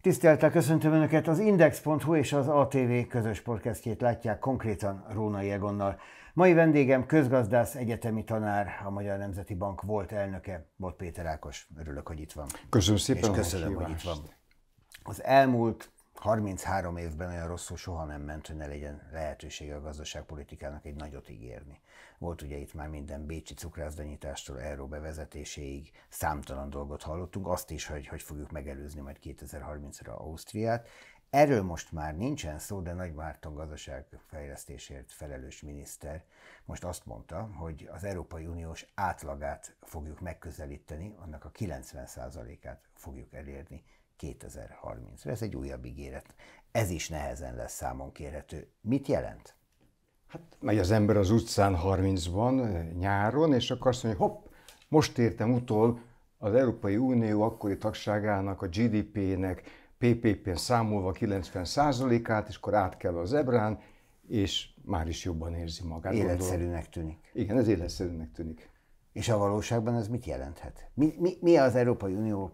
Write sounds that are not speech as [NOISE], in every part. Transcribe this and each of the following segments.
Tiszteltel köszöntöm Önöket, az Index.hu és az ATV közös podcastjét látják konkrétan Rónai Egonnal. Mai vendégem közgazdász, egyetemi tanár, a Magyar Nemzeti Bank volt elnöke, Bot Péter Ákos. Örülök, hogy itt van. Köszönöm szépen. És köszönöm, hogy itt van. Az elmúlt 33 évben olyan rosszul soha nem ment, hogy ne legyen lehetősége a gazdaságpolitikának egy nagyot ígérni. Volt ugye itt már minden bécsi cukrászdanyítástól euró bevezetéséig számtalan dolgot hallottunk, azt is, hogy hogy fogjuk megelőzni majd 2030-ra Ausztriát. Erről most már nincsen szó, de Nagy Márton gazdaságfejlesztésért felelős miniszter most azt mondta, hogy az Európai Uniós átlagát fogjuk megközelíteni, annak a 90%-át fogjuk elérni 2030-ra. Ez egy újabb ígéret. Ez is nehezen lesz számon kérhető. Mit jelent? Hát megy az ember az utcán 30-ban, nyáron, és akkor azt mondja, hopp, most értem utol az Európai Unió akkori tagságának, a GDP-nek, PPP-n számolva 90 át és akkor át kell az ebrán, és már is jobban érzi magát. Életszerűnek tűnik. Igen, ez életszerűnek tűnik. És a valóságban ez mit jelenthet? Mi, mi, mi az Európai Unió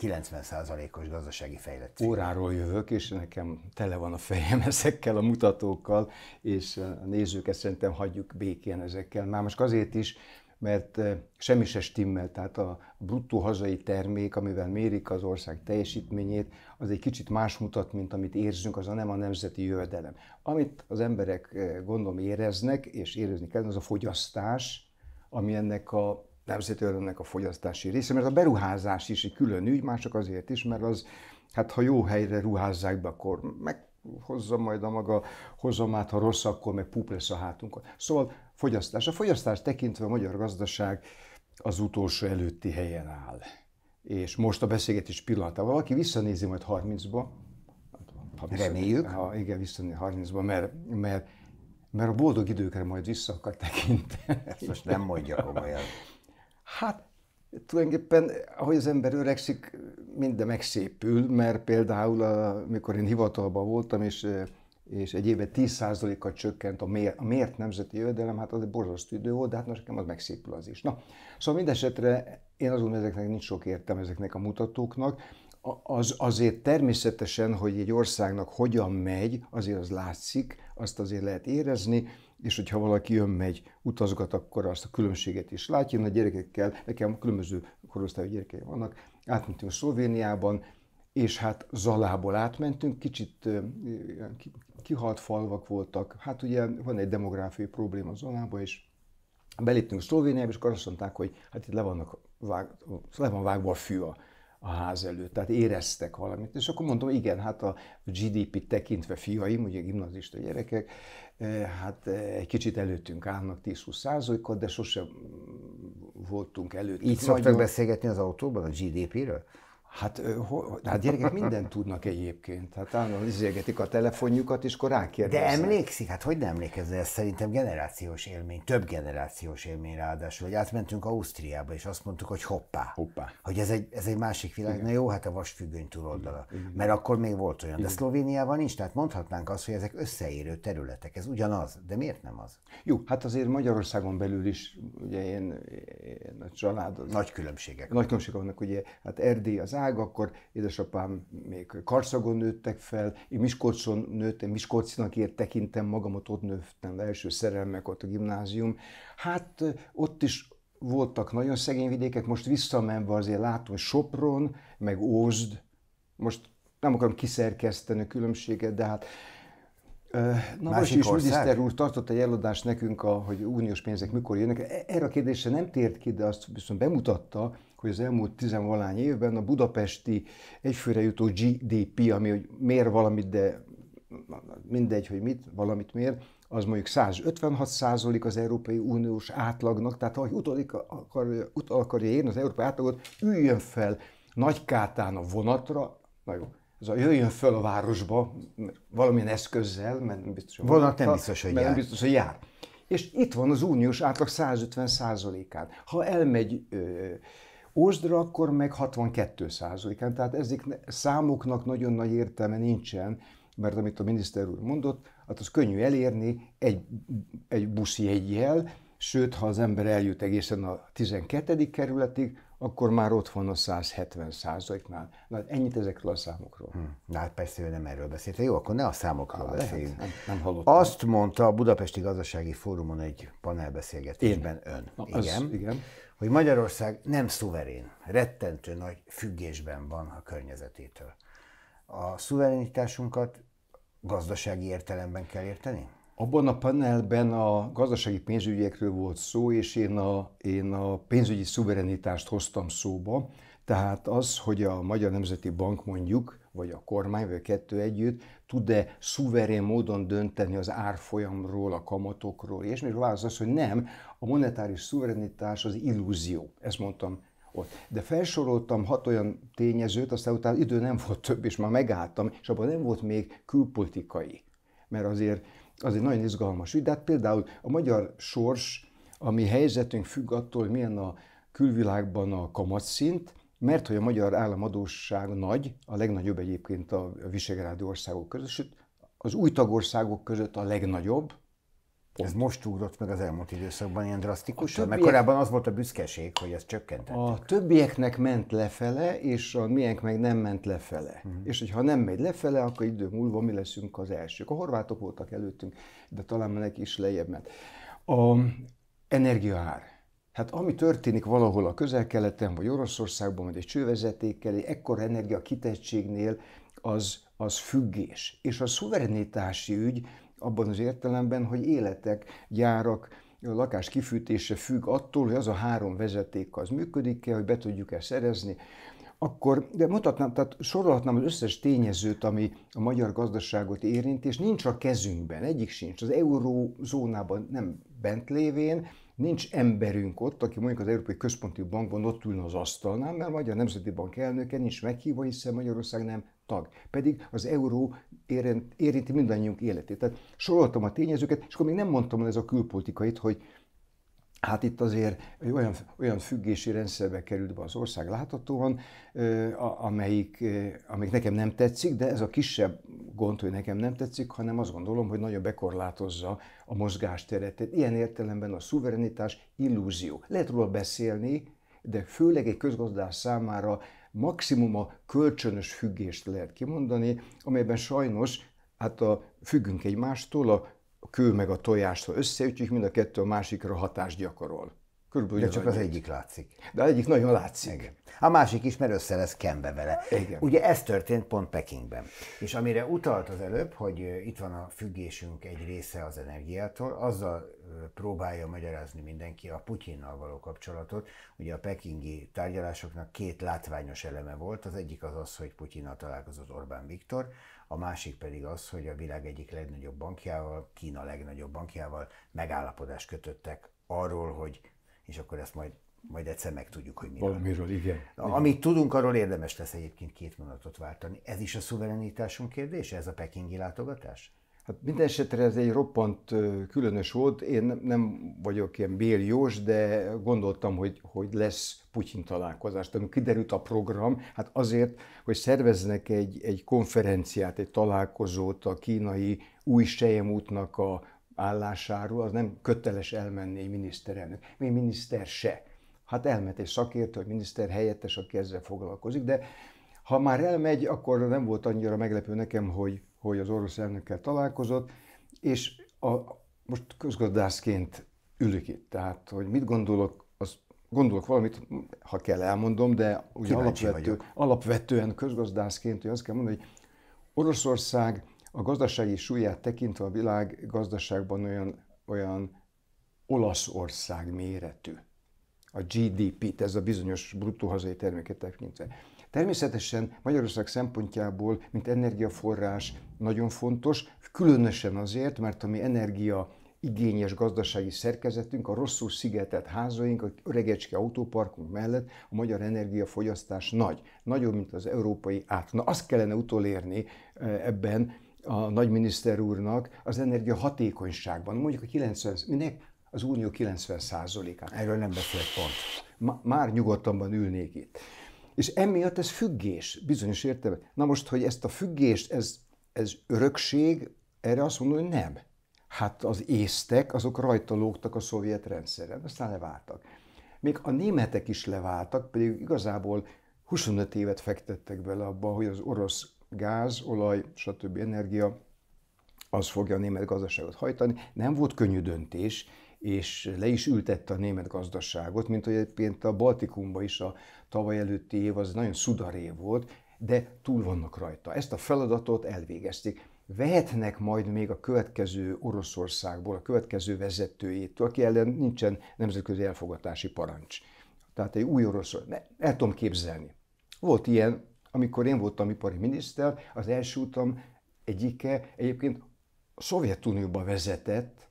90%-os gazdasági fejlettség. Óráról jövök, és nekem tele van a fejem ezekkel a mutatókkal, és a nézőket szerintem hagyjuk békén ezekkel. Már most azért is, mert semmi se stimmel, tehát a bruttó hazai termék, amivel mérik az ország teljesítményét, az egy kicsit más mutat, mint amit érzünk, az a nem a nemzeti jövedelem. Amit az emberek gondolom éreznek, és érezni kell, az a fogyasztás, ami ennek a nemzeti örömnek a fogyasztási része, mert a beruházás is egy külön ügy, mások azért is, mert az, hát ha jó helyre ruházzák be, akkor meghozza majd a maga hozomát, ha rossz, akkor meg pup lesz a hátunkon. Szóval fogyasztás. A fogyasztás tekintve a magyar gazdaság az utolsó előtti helyen áll. És most a beszélgetés pillanatában, valaki visszanézi majd 30-ba, ha reméljük. Ha igen, visszanézi 30-ba, mert, mert, mert a boldog időkre majd vissza akar tekinteni. Ezt most nem mondja komolyan. Hát tulajdonképpen, ahogy az ember öregszik, minden megszépül, mert például, amikor én hivatalban voltam, és, és egy éve 10%-kal csökkent a, mér, a mért nemzeti jövedelem, hát az egy borzasztó idő volt, de hát most nekem az megszépül az is. Na, szóval mindesetre én azon ezeknek nincs sok értem ezeknek a mutatóknak, az, azért természetesen, hogy egy országnak hogyan megy, azért az látszik, azt azért lehet érezni, és hogyha valaki jön, megy, utazgat, akkor azt a különbséget is látja. Én a gyerekekkel, nekem különböző korosztályú gyerekei vannak, átmentünk Szlovéniában, és hát Zalából átmentünk, kicsit kihalt falvak voltak. Hát ugye van egy demográfiai probléma Zalába, és beléptünk Szlovéniába, és akkor azt mondták, hogy hát itt le, vannak vág, le van vágva a fű a, a ház előtt, tehát éreztek valamit. És akkor mondtam, igen, hát a GDP tekintve fiaim, ugye gimnazista gyerekek, Eh, hát eh, egy kicsit előttünk állnak 10-20 százalékot, de sosem voltunk előtt. Így szoktak beszélgetni az autóban a GDP-ről? Hát, ho, hát gyerekek mindent tudnak egyébként. Hát állandóan izélgetik a telefonjukat, és akkor rákérdeznek. De emlékszik? Hát hogy nem emlékezne? Ez szerintem generációs élmény, több generációs élmény ráadásul, hogy átmentünk Ausztriába, és azt mondtuk, hogy hoppá. hoppá. Hogy ez egy, ez egy másik világ. Igen. Na jó, hát a vasfüggöny túloldala. Igen. Mert akkor még volt olyan. De Szlovéniában nincs, tehát mondhatnánk azt, hogy ezek összeérő területek. Ez ugyanaz, de miért nem az? Jó, hát azért Magyarországon belül is, ugye én, én a család... Az... Nagy különbségek. Nagy különbségek vannak, ugye, hát Erdély az világ, akkor édesapám még Karszagon nőttek fel, én Miskolcon nőttem, Miskolcinak tekintem magamat, ott nőttem, első szerelmek ott a gimnázium. Hát ott is voltak nagyon szegény vidékek, most visszamenve azért látom Sopron, meg Ózd, most nem akarom kiszerkeszteni a különbséget, de hát másik is miniszter úr tartott egy előadást nekünk, a, hogy uniós pénzek mikor jönnek. E, erre a kérdésre nem tért ki, de azt viszont bemutatta, hogy az elmúlt tizenvalány évben a budapesti egyfőre jutó GDP, ami hogy mér valamit, de mindegy, hogy mit, valamit mér, az mondjuk 156 százalék az Európai Uniós átlagnak, tehát ha utolik akarja, utol akarja érni az Európai átlagot, üljön fel Nagykátán a vonatra, na jó, ez a jöjjön föl a városba valamilyen eszközzel, mert nem biztos, hogy vonat nem biztos, hogy jár. Nem biztos, hogy jár. És itt van az uniós átlag 150 százalékán. Ha elmegy ö, Ózdra akkor meg 62 százalékán, tehát ezek számoknak nagyon nagy értelme nincsen, mert amit a miniszter úr mondott, hát az könnyű elérni egy, egy egyjel, sőt, ha az ember eljut egészen a 12. kerületig, akkor már ott van a 170 százaléknál. Na, ennyit ezekről a számokról. Hm. Na hát persze, ő nem erről beszélt. Jó, akkor ne a számokról hát, beszéljünk. Nem, nem hallottam. Azt mondta a Budapesti Gazdasági Fórumon egy panelbeszélgetésben Én. ön. Na, igen. Az, igen hogy Magyarország nem szuverén, rettentő nagy függésben van a környezetétől. A szuverenitásunkat gazdasági értelemben kell érteni? Abban a panelben a gazdasági pénzügyekről volt szó, és én a, én a pénzügyi szuverenitást hoztam szóba. Tehát az, hogy a Magyar Nemzeti Bank mondjuk, vagy a kormány, vagy a kettő együtt tud-e szuverén módon dönteni az árfolyamról, a kamatokról, és még válasz az, hogy nem, a monetáris szuverenitás az illúzió. Ezt mondtam ott. De felsoroltam hat olyan tényezőt, aztán utána idő nem volt több, és már megálltam, és abban nem volt még külpolitikai. Mert azért az egy nagyon izgalmas ügy. De hát például a magyar sors, ami helyzetünk függ attól, milyen a külvilágban a kamatszint, mert hogy a magyar államadóság nagy, a legnagyobb egyébként a visegrádi országok között, sőt, az új tagországok között a legnagyobb. Ez most ugrott meg az elmúlt időszakban ilyen drasztikusan, többiek... mert korábban az volt a büszkeség, hogy ez csökkentett. A többieknek ment lefele, és a miénk meg nem ment lefele. Uh-huh. És hogyha nem megy lefele, akkor idő múlva mi leszünk az elsők. A horvátok voltak előttünk, de talán nekik is lejjebb ment. A energiaár Hát ami történik valahol a közel-keleten, vagy Oroszországban, vagy egy csővezetékkel, egy ekkora energia kitettségnél, az, az függés. És a szuverenitási ügy abban az értelemben, hogy életek, gyárak, a lakás kifűtése függ attól, hogy az a három vezeték az működik-e, hogy be tudjuk-e szerezni, akkor de mutatnám, tehát sorolhatnám az összes tényezőt, ami a magyar gazdaságot érint, és nincs a kezünkben, egyik sincs. Az eurózónában nem bent lévén, Nincs emberünk ott, aki mondjuk az Európai Központi Bankban ott ülne az asztalnál, mert a Magyar Nemzeti Bank elnöke nincs meghívva, hiszen Magyarország nem tag. Pedig az euró érinti mindannyiunk életét. Tehát soroltam a tényezőket, és akkor még nem mondtam el ez a külpolitikait, hogy Hát itt azért olyan, olyan függési rendszerbe került be az ország láthatóan, amelyik, amelyik nekem nem tetszik, de ez a kisebb gond, hogy nekem nem tetszik, hanem azt gondolom, hogy nagyon bekorlátozza a mozgásteret. ilyen értelemben a szuverenitás illúzió. Lehet róla beszélni, de főleg egy közgazdás számára maximum a kölcsönös függést lehet kimondani, amelyben sajnos hát a, függünk egymástól, a a kő meg a tojást, ha összeütjük, mind a kettő a másikra hatást gyakorol. Körülbelül De csak az egyik így. látszik. De az egyik nagyon látszik. Igen. A másik is, mert össze lesz kembe vele. Igen. Ugye ez történt pont Pekingben. És amire utalt az előbb, hogy itt van a függésünk egy része az energiától, azzal próbálja magyarázni mindenki a Putyinnal való kapcsolatot. Ugye a pekingi tárgyalásoknak két látványos eleme volt. Az egyik az az, hogy Putyinnal találkozott Orbán Viktor, a másik pedig az, hogy a világ egyik legnagyobb bankjával, Kína legnagyobb bankjával megállapodást kötöttek arról, hogy, és akkor ezt majd majd egyszer megtudjuk, hogy miről. Valamiről, igen. igen. Amit tudunk, arról érdemes lesz egyébként két mondatot váltani. Ez is a szuverenitásunk kérdése, ez a pekingi látogatás? Hát minden esetre ez egy roppant különös volt. Én nem vagyok ilyen béljós, de gondoltam, hogy, hogy lesz Putyin találkozást. Tehát kiderült a program, hát azért, hogy szerveznek egy, egy konferenciát, egy találkozót a kínai új útnak a állásáról, az nem köteles elmenni egy miniszterelnök, még miniszter se. Hát elment egy szakértő, egy miniszter helyettes, aki ezzel foglalkozik, de ha már elmegy, akkor nem volt annyira meglepő nekem, hogy hogy az orosz elnökkel találkozott, és a, most közgazdászként ülök itt, tehát hogy mit gondolok, az gondolok valamit, ha kell elmondom, de ugye alapvető, alapvetően közgazdászként hogy azt kell mondani, hogy Oroszország a gazdasági súlyát tekintve a világ gazdaságban olyan, olyan Olaszország méretű. A GDP-t, ez a bizonyos bruttó hazai terméket tekintve. Természetesen Magyarország szempontjából, mint energiaforrás nagyon fontos, különösen azért, mert ami energia igényes gazdasági szerkezetünk, a rosszul szigetelt házaink, a öregecske autóparkunk mellett a magyar energiafogyasztás nagy. Nagyobb, mint az európai át. Na, azt kellene utolérni eh, ebben a nagyminiszter úrnak az energia hatékonyságban. Mondjuk a 90, minek? Az unió 90 át Erről nem beszélt pont. Már nyugodtabban ülnék itt. És emiatt ez függés, bizonyos értelemben. Na most, hogy ezt a függést, ez, ez örökség, erre azt mondom, hogy nem. Hát az észtek, azok rajta lógtak a szovjet rendszeren, aztán leváltak. Még a németek is leváltak, pedig igazából 25 évet fektettek bele abba, hogy az orosz gáz, olaj, stb. energia, az fogja a német gazdaságot hajtani. Nem volt könnyű döntés, és le is ültette a német gazdaságot, mint hogy egyébként a Baltikumban is a tavaly előtti év az nagyon szudaré volt, de túl vannak rajta. Ezt a feladatot elvégezték. Vehetnek majd még a következő Oroszországból, a következő vezetőjétől, aki ellen nincsen nemzetközi elfogadási parancs. Tehát egy új Oroszország. El tudom képzelni. Volt ilyen, amikor én voltam ipari miniszter, az első utam egyike egyébként a Szovjetunióba vezetett,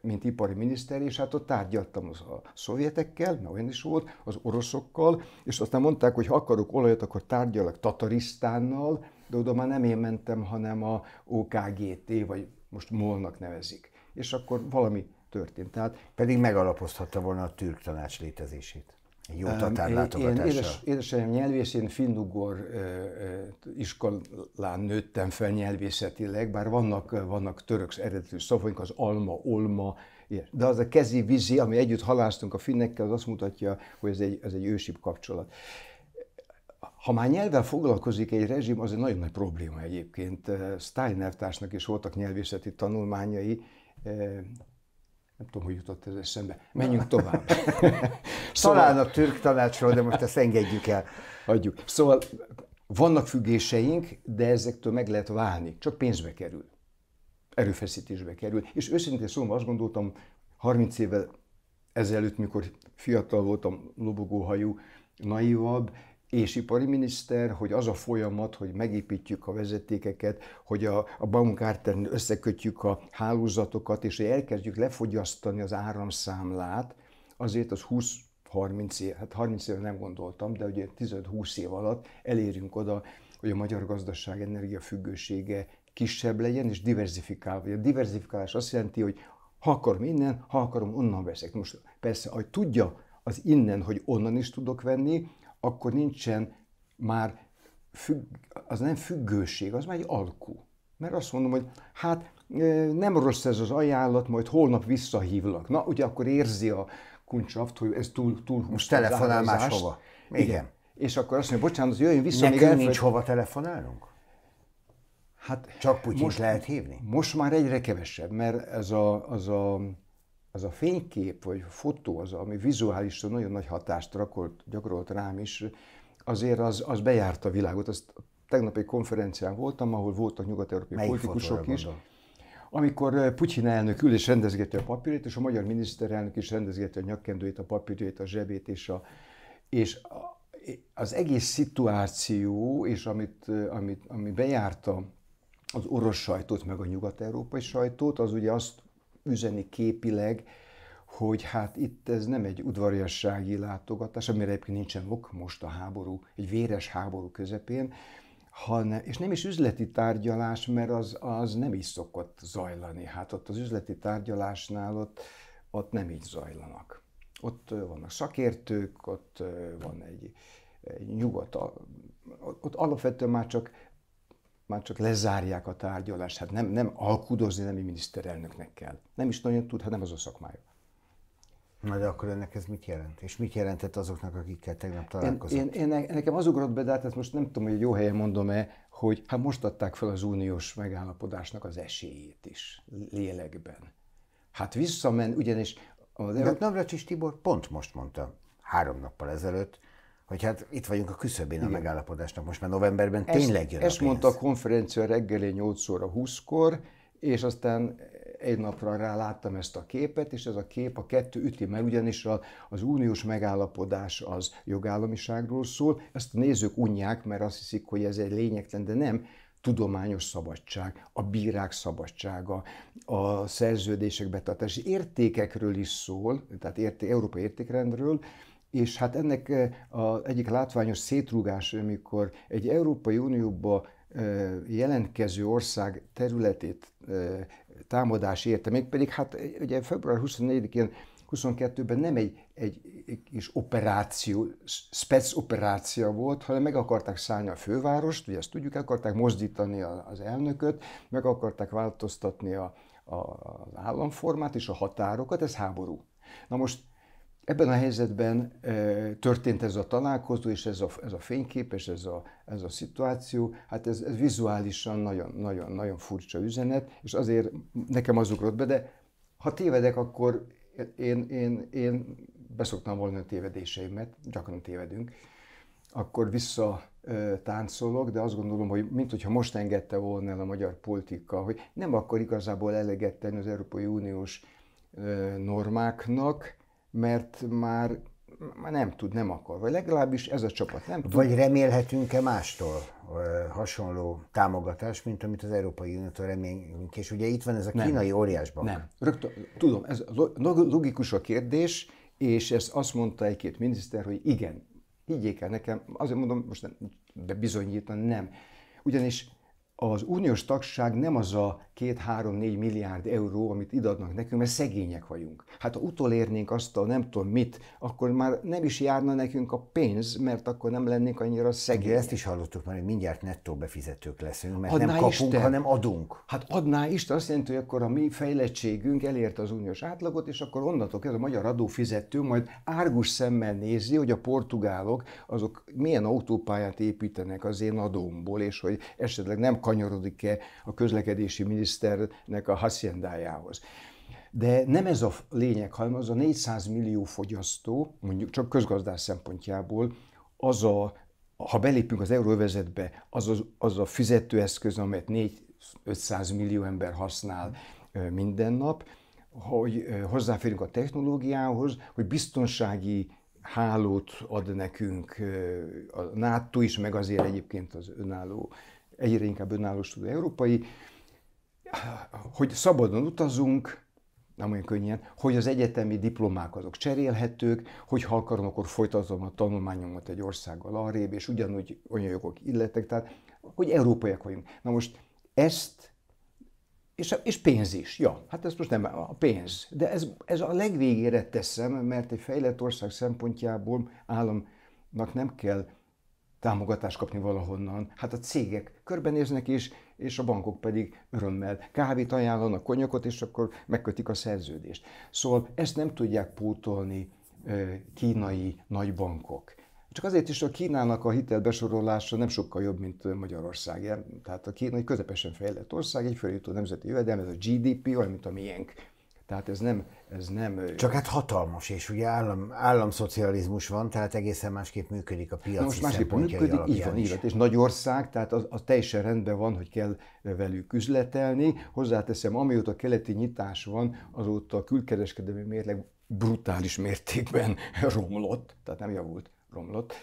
mint ipari miniszter, és hát ott tárgyaltam az a szovjetekkel, mert olyan is volt, az oroszokkal, és aztán mondták, hogy ha akarok olajat, akkor tárgyalak Tatarisztánnal, de oda már nem én mentem, hanem a OKGT, vagy most molnak nevezik. És akkor valami történt. Tehát pedig megalapozhatta volna a türk tanács létezését. Jó tatár látogatással. Én édes, édesanyám nyelvész, én finnugor iskolán nőttem fel nyelvészetileg, bár vannak, vannak török eredetű szavaink, az alma, olma, de az a kezi vízi, ami együtt halásztunk a finnekkel, az azt mutatja, hogy ez egy, ez egy ősibb kapcsolat. Ha már nyelvvel foglalkozik egy rezsim, az egy nagyon nagy probléma egyébként. Steiner társnak is voltak nyelvészeti tanulmányai, nem tudom, hogy jutott ez eszembe. Menjünk tovább. [LAUGHS] szóval... Talán a türk tanácsról, de most ezt engedjük el. Adjuk. Szóval vannak függéseink, de ezektől meg lehet válni. Csak pénzbe kerül. Erőfeszítésbe kerül. És őszintén szóval azt gondoltam, 30 évvel ezelőtt, mikor fiatal voltam, lobogóhajú, naivabb, és ipari miniszter, hogy az a folyamat, hogy megépítjük a vezetékeket, hogy a, a baumgarten összekötjük a hálózatokat, és hogy elkezdjük lefogyasztani az áramszámlát, azért az 20 30 év, hát 30 éve nem gondoltam, de ugye 15-20 év alatt elérünk oda, hogy a magyar gazdaság energiafüggősége kisebb legyen és diversifikálva. A diversifikálás azt jelenti, hogy ha akarom innen, ha akarom onnan veszek. Most persze, hogy tudja az innen, hogy onnan is tudok venni, akkor nincsen már, függ, az nem függőség, az már egy alkú. Mert azt mondom, hogy hát nem rossz ez az ajánlat, majd holnap visszahívlak. Na, ugye akkor érzi a kuncsaft, hogy ez túl, túl Most telefonál máshova. Igen. Igen. És akkor azt mondja, bocsánat, jöjjön vissza. Nekünk még nincs hova telefonálunk? Hát, Csak Putyint most, lehet hívni? Most már egyre kevesebb, mert ez a, az a az a fénykép vagy fotó, az, ami vizuálisan nagyon nagy hatást rakolt, gyakorolt rám is, azért az, az bejárta a világot. Azt tegnap egy konferencián voltam, ahol voltak nyugat-európai Melyik politikusok is. Amikor eh, Putyin elnök ül és rendezgeti a papírét, és a magyar miniszterelnök is rendezgeti a nyakkendőjét, a papírjait, a zsebét, és, a, és az egész szituáció, és amit, eh, amit, ami bejárta az orosz sajtót, meg a nyugat-európai sajtót, az ugye azt üzeni képileg, hogy hát itt ez nem egy udvariassági látogatás, amire egyébként nincsen ok most a háború, egy véres háború közepén, hanem, és nem is üzleti tárgyalás, mert az, az nem is szokott zajlani. Hát ott az üzleti tárgyalásnál ott, ott nem így zajlanak. Ott vannak szakértők, ott van egy, egy nyugodt, ott alapvetően már csak már csak lezárják a tárgyalást. Hát nem, nem alkudozni nemi miniszterelnöknek kell. Nem is nagyon tud, hát nem az a szakmája. Na de akkor ennek ez mit jelent? És mit jelentett azoknak, akikkel tegnap találkozott? Én, én, én, nekem az ugrott be, de hát most nem tudom, hogy jó helyen mondom-e, hogy hát most adták fel az uniós megállapodásnak az esélyét is lélekben. Hát visszamen, ugyanis... Az de Navracsis Tibor pont most mondta, három nappal ezelőtt, hogy hát itt vagyunk a küszöbén Igen. a megállapodásnak, most már novemberben ezt, tényleg jön Ezt a mondta a konferencia reggeli 8 óra 20-kor, és aztán egy napra rá láttam ezt a képet, és ez a kép a kettő üti mert ugyanis a, az uniós megállapodás az jogállamiságról szól, ezt a nézők unják, mert azt hiszik, hogy ez egy lényegtelen, de nem, tudományos szabadság, a bírák szabadsága, a szerződések betartási értékekről is szól, tehát érté, európai értékrendről, és hát ennek a egyik látványos szétrúgás, amikor egy Európai Unióba jelentkező ország területét támadás érte, mégpedig hát ugye február 24-én 22-ben nem egy, egy, egy kis operáció, spec operáció volt, hanem meg akarták szállni a fővárost, ugye ezt tudjuk, akarták mozdítani az elnököt, meg akarták változtatni a, a, az államformát és a határokat, ez háború. Na most Ebben a helyzetben e, történt ez a találkozó, és ez a, ez a fénykép, és ez a, ez a szituáció, hát ez, ez vizuálisan nagyon-nagyon furcsa üzenet, és azért nekem az ugrott be, de ha tévedek, akkor én, én, én beszoktam volna a tévedéseimet, gyakran tévedünk, akkor vissza táncolok, de azt gondolom, hogy mint hogyha most engedte volna el a magyar politika, hogy nem akkor igazából eleget tenni az Európai Uniós normáknak, mert már, már nem tud, nem akar, vagy legalábbis ez a csapat nem tud. Vagy remélhetünk-e mástól hasonló támogatást, mint amit az Európai Uniótól remélünk? és ugye itt van ez a kínai nem. Nem, rögtön, tudom, ez logikus a kérdés, és ezt azt mondta egy-két miniszter, hogy igen, higgyék el nekem, azért mondom, most nem, de nem. Ugyanis az uniós tagság nem az a 2-3-4 milliárd euró, amit idadnak nekünk, mert szegények vagyunk. Hát ha utolérnénk azt a nem tudom mit, akkor már nem is járna nekünk a pénz, mert akkor nem lennénk annyira szegények. Ezt is hallottuk már, hogy mindjárt nettó befizetők leszünk, mert adná nem kapunk, Isten. hanem adunk. Hát adná Isten, azt jelenti, hogy akkor a mi fejlettségünk elérte az uniós átlagot, és akkor onnantól kezdve a magyar adófizető majd árgus szemmel nézi, hogy a portugálok azok milyen autópályát építenek az én adómból, és hogy esetleg nem kanyarodik-e a közlekedési miniszternek a haciendájához. De nem ez a lényeg, hanem az a 400 millió fogyasztó, mondjuk csak közgazdás szempontjából, az a, ha belépünk az euróvezetbe, az, a, az a fizetőeszköz, amelyet 4-500 millió ember használ minden nap, hogy hozzáférünk a technológiához, hogy biztonsági hálót ad nekünk a NATO is, meg azért egyébként az önálló egyre inkább önállós tudó európai, hogy szabadon utazunk, nem olyan könnyen, hogy az egyetemi diplomák azok cserélhetők, hogy ha akarom, akkor folytatom a tanulmányomat egy országgal arrébb, és ugyanúgy olyan jogok illetek, tehát hogy európaiak vagyunk. Na most ezt, és, és pénz is, ja, hát ez most nem a pénz, de ez, ez a legvégére teszem, mert egy fejlett ország szempontjából államnak nem kell támogatást kapni valahonnan. Hát a cégek körbenéznek is, és a bankok pedig örömmel kávét ajánlanak, konyakot, és akkor megkötik a szerződést. Szóval ezt nem tudják pótolni kínai nagybankok. Csak azért is, hogy a Kínának a hitelbesorolása nem sokkal jobb, mint Magyarország. Tehát a Kína egy közepesen fejlett ország, egy feljutó nemzeti jövedelem, ez a GDP, olyan, mint a miénk. Tehát ez nem ez nem ő. Csak hát hatalmas, és ugye állam, államszocializmus van, tehát egészen másképp működik a piac. Most másképp működik, így van, így van. És nagy ország, tehát az, az teljesen rendben van, hogy kell velük üzletelni. Hozzáteszem, amióta keleti nyitás van, azóta a külkereskedelmi mérleg brutális mértékben [LAUGHS] romlott, tehát nem javult, romlott.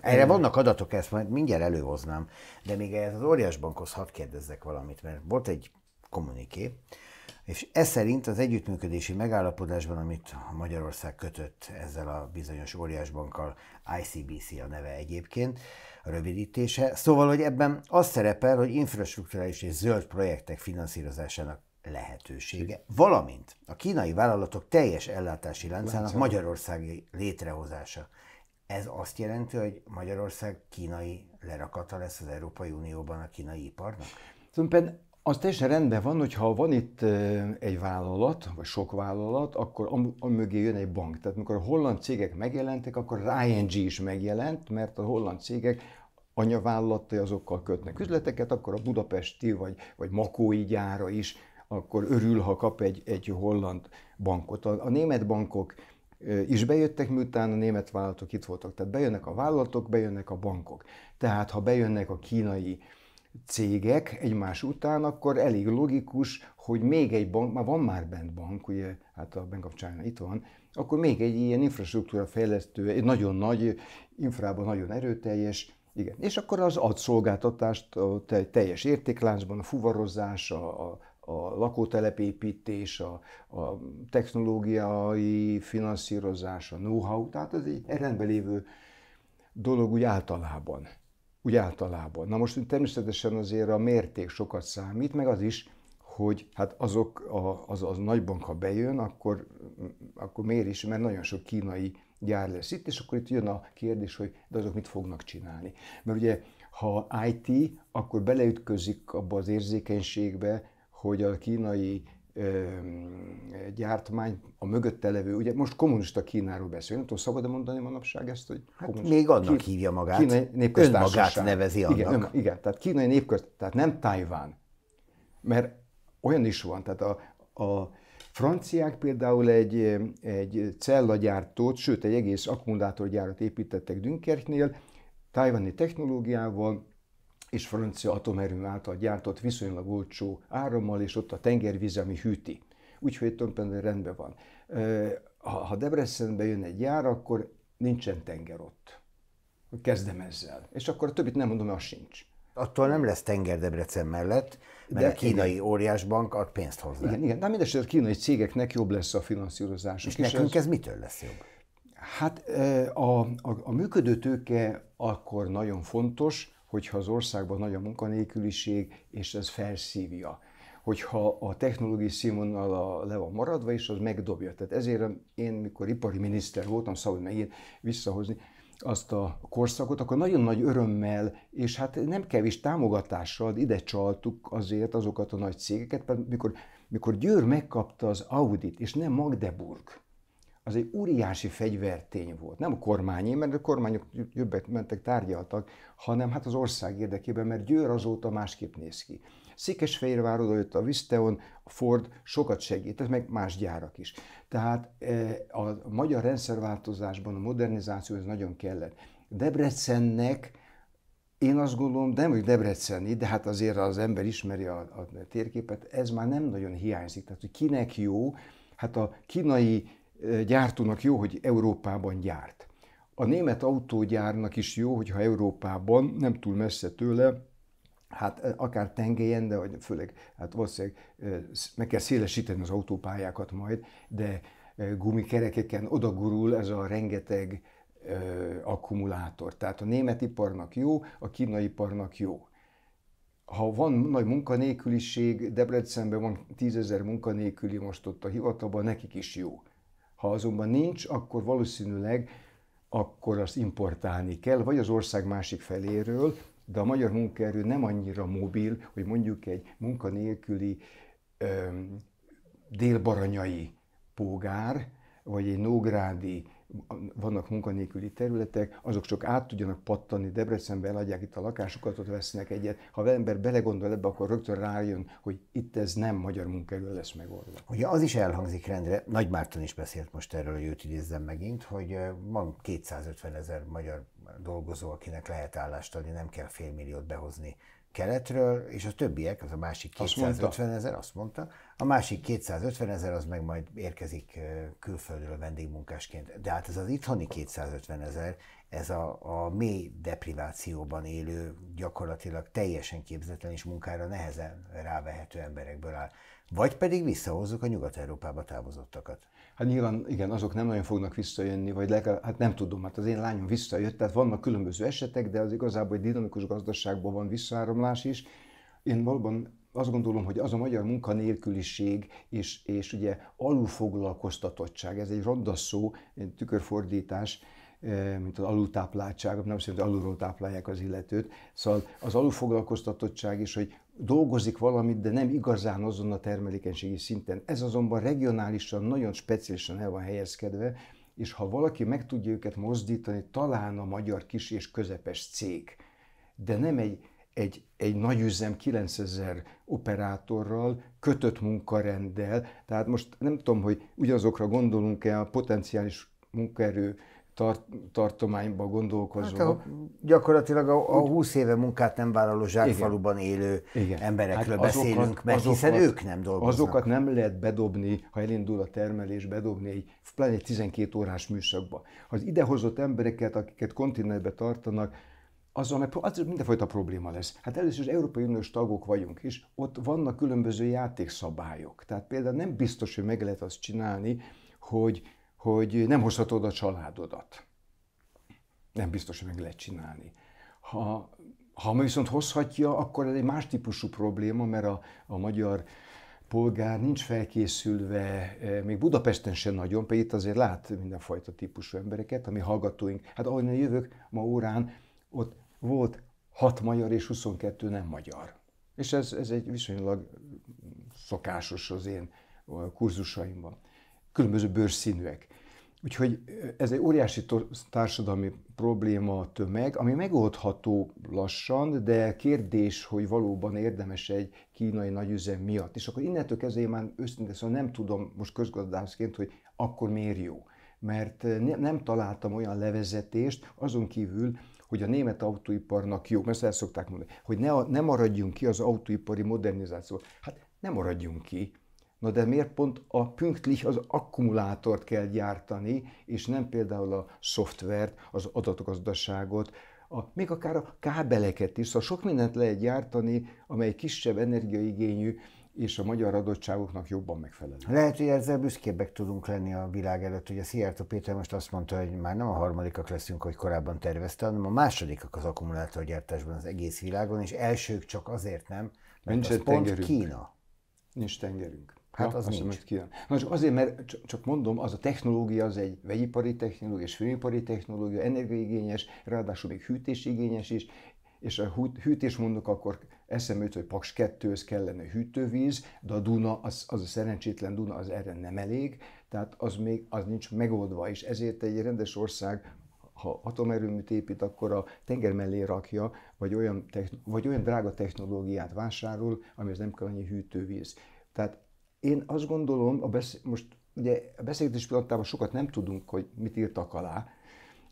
Erre vannak adatok, ezt majd mindjárt előhoznám, de még ez az óriás bankhoz hadd kérdezzek valamit, mert volt egy kommuniké, és ez szerint az együttműködési megállapodásban, amit Magyarország kötött ezzel a bizonyos óriásbankkal, ICBC a neve egyébként, a rövidítése, szóval, hogy ebben az szerepel, hogy infrastruktúrális és zöld projektek finanszírozásának lehetősége, valamint a kínai vállalatok teljes ellátási láncának magyarországi létrehozása. Ez azt jelenti, hogy Magyarország kínai lerakata lesz az Európai Unióban a kínai iparnak? Szóval az teljesen rendben van, hogyha van itt egy vállalat, vagy sok vállalat, akkor am- amögé jön egy bank. Tehát amikor a holland cégek megjelentek, akkor Ryan G is megjelent, mert a holland cégek anyavállalatai azokkal kötnek üzleteket, akkor a budapesti vagy, vagy makói gyára is akkor örül, ha kap egy, egy holland bankot. A, a német bankok is bejöttek, miután a német vállalatok itt voltak. Tehát bejönnek a vállalatok, bejönnek a bankok. Tehát ha bejönnek a kínai cégek egymás után, akkor elég logikus, hogy még egy bank, már van már bent bank, ugye, hát a Bank of China itt van, akkor még egy ilyen infrastruktúra fejlesztő, egy nagyon nagy, infrában nagyon erőteljes, igen. És akkor az ad szolgáltatást a teljes értékláncban, a fuvarozás, a, a, a lakótelepépítés, a, a technológiai finanszírozás, a know-how, tehát ez egy rendben lévő dolog úgy általában úgy általában. Na most természetesen azért a mérték sokat számít, meg az is, hogy hát azok a, az, az nagybank, ha bejön, akkor, akkor miért is, mert nagyon sok kínai gyár lesz itt, és akkor itt jön a kérdés, hogy de azok mit fognak csinálni. Mert ugye, ha IT, akkor beleütközik abba az érzékenységbe, hogy a kínai gyártmány, a mögötte levő, ugye most kommunista Kínáról beszél, nem tudom, szabad-e mondani manapság ezt, hogy hát még annak Kín... hívja magát, kínai önmagát nevezi annak. Igen, ön, igen tehát kínai népközt, tehát nem Tajván, mert olyan is van, tehát a, a franciák például egy, egy cellagyártót, sőt egy egész akkumulátorgyárat építettek Dünkerknél, tájvani technológiával, és francia atomerőm által gyártott viszonylag olcsó árammal, és ott a tengervíz, ami hűti. Úgyhogy tulajdonképpen rendben van. Ha Debrecenbe jön egy jár, akkor nincsen tenger ott. Kezdem ezzel. És akkor a többit nem mondom, az sincs. Attól nem lesz tenger Debrecen mellett, mert De, a kínai igen. óriásbank ad pénzt hozzá. Igen, igen. De mindesetre a kínai cégeknek jobb lesz a finanszírozás. És, és nekünk ez... ez mitől lesz jobb? Hát a, a, a működő tőke akkor nagyon fontos, hogyha az országban nagy a munkanélküliség, és ez felszívja hogyha a technológiai színvonal le van maradva, és az megdobja. Tehát ezért én, mikor ipari miniszter voltam, szabad megint visszahozni azt a korszakot, akkor nagyon nagy örömmel, és hát nem kevés támogatással ide csaltuk azért azokat a nagy cégeket, mert mikor, mikor Győr megkapta az Audit, és nem Magdeburg, az egy óriási fegyvertény volt. Nem a kormányé, mert a kormányok jobbek mentek, tárgyaltak, hanem hát az ország érdekében, mert Győr azóta másképp néz ki. Székesfehérvár oda jött a Viszteon, a Ford sokat segített, meg más gyárak is. Tehát e, a magyar rendszerváltozásban a modernizáció ez nagyon kellett. Debrecennek én azt gondolom, nem hogy Debreceni, de hát azért az ember ismeri a, a térképet, ez már nem nagyon hiányzik. Tehát, hogy kinek jó, hát a kínai gyártónak jó, hogy Európában gyárt. A német autógyárnak is jó, hogyha Európában, nem túl messze tőle, hát eh, akár tengelyen, de főleg hát valószínűleg eh, meg kell szélesíteni az autópályákat majd, de eh, gumikerekeken odagurul ez a rengeteg akkumulátor. Tehát a német iparnak jó, a kínai iparnak jó. Ha van nagy munkanélküliség, Debrecenben van tízezer munkanélküli most ott a hivatalban, nekik is jó. Ha azonban nincs, akkor valószínűleg akkor azt importálni kell, vagy az ország másik feléről, de a magyar munkaerő nem annyira mobil, hogy mondjuk egy munkanélküli délbaranyai pógár, vagy egy nógrádi vannak munkanélküli területek, azok csak át tudjanak pattani, Debrecenbe eladják itt a lakásukat, ott vesznek egyet. Ha az ember belegondol ebbe, akkor rögtön rájön, hogy itt ez nem magyar munkaerő lesz megoldva. Ugye az is elhangzik rendre, Nagy Márton is beszélt most erről, hogy őt idézzem megint, hogy van 250 ezer magyar dolgozó, akinek lehet állást adni, nem kell félmilliót behozni keletről, és a többiek, az a másik 250 ezer, azt mondta, a másik 250 ezer az meg majd érkezik külföldről vendégmunkásként. De hát ez az itthoni 250 ezer, ez a, a mély deprivációban élő, gyakorlatilag teljesen képzetlen és munkára nehezen rávehető emberekből áll. Vagy pedig visszahozzuk a Nyugat-Európába távozottakat. Hát nyilván igen, azok nem nagyon fognak visszajönni, vagy legalább, hát nem tudom, hát az én lányom visszajött, tehát vannak különböző esetek, de az igazából egy dinamikus gazdaságban van visszaáramlás is. Én valóban azt gondolom, hogy az a magyar munkanélküliség és, és ugye alulfoglalkoztatottság, ez egy ronda szó, egy tükörfordítás, eh, mint az alultápláltság, nem szerint alulról táplálják az illetőt, szóval az alulfoglalkoztatottság is, hogy dolgozik valamit, de nem igazán azon a termelékenységi szinten. Ez azonban regionálisan, nagyon speciálisan el van helyezkedve, és ha valaki meg tudja őket mozdítani, talán a magyar kis és közepes cég, de nem egy egy, egy nagy üzem 9000 operátorral, kötött munkarenddel, tehát most nem tudom, hogy ugyanazokra gondolunk-e a potenciális munkaerő tart, tartományba gondolkozva? Hát a, gyakorlatilag a, a 20 éve munkát nem vállaló zsákfaluban igen. élő igen. emberekről hát azokat, beszélünk, mert azokat, hiszen ők nem dolgoznak. Azokat nem lehet bedobni, ha elindul a termelés, bedobni egy, pláne egy 12 órás műszakba. Ha az idehozott embereket, akiket kontinentbe tartanak, azzal az mindenfajta probléma lesz. Hát először is Európai Uniós tagok vagyunk, és ott vannak különböző játékszabályok. Tehát például nem biztos, hogy meg lehet azt csinálni, hogy, hogy nem hozhatod a családodat. Nem biztos, hogy meg lehet csinálni. Ha, ha viszont hozhatja, akkor ez egy más típusú probléma, mert a, a magyar polgár nincs felkészülve, e, még Budapesten sem nagyon, pedig itt azért lát mindenfajta típusú embereket, ami hallgatóink. Hát ahogy jövök ma órán, ott volt 6 magyar és 22 nem magyar. És ez, ez egy viszonylag szokásos az én kurzusaimban. Különböző bőrszínűek. Úgyhogy ez egy óriási társadalmi probléma a tömeg, ami megoldható lassan, de kérdés, hogy valóban érdemes egy kínai nagyüzem miatt. És akkor innentől kezdve én már őszintén szóval nem tudom most közgazdászként, hogy akkor miért jó. Mert nem találtam olyan levezetést, azon kívül, hogy a német autóiparnak jó, mert ezt szokták mondani, hogy ne, ne maradjunk ki az autóipari modernizáció. Hát nem maradjunk ki. Na de miért pont a pünktlich az akkumulátort kell gyártani, és nem például a szoftvert, az adatgazdaságot, a, még akár a kábeleket is, szóval sok mindent lehet gyártani, amely kisebb energiaigényű, és a magyar adottságoknak jobban megfelelő. Lehet, hogy ezzel büszkébbek tudunk lenni a világ előtt. Ugye Szijjártó Péter most azt mondta, hogy már nem a harmadikak leszünk, hogy korábban tervezte, hanem a másodikak az akkumulátorgyártásban az egész világon, és elsők csak azért nem, mert Nincs az pont tengerünk. Kína. Nincs tengerünk. Hát ja, az nincs. Most Kína. Na csak azért, mert csak mondom, az a technológia az egy vegyipari technológia, és főipari technológia, energiaigényes, ráadásul még hűtésigényes is, és a hűtés mondok, akkor eszembe jut, hogy Paks 2 kellene hűtővíz, de a Duna, az, az a szerencsétlen Duna, az erre nem elég, tehát az még az nincs megoldva, és ezért egy rendes ország ha atomerőműt épít, akkor a tenger mellé rakja, vagy olyan, vagy olyan drága technológiát vásárol, az nem kell annyi hűtővíz. Tehát én azt gondolom, a besz- most ugye a beszélgetés pillanatában sokat nem tudunk, hogy mit írtak alá,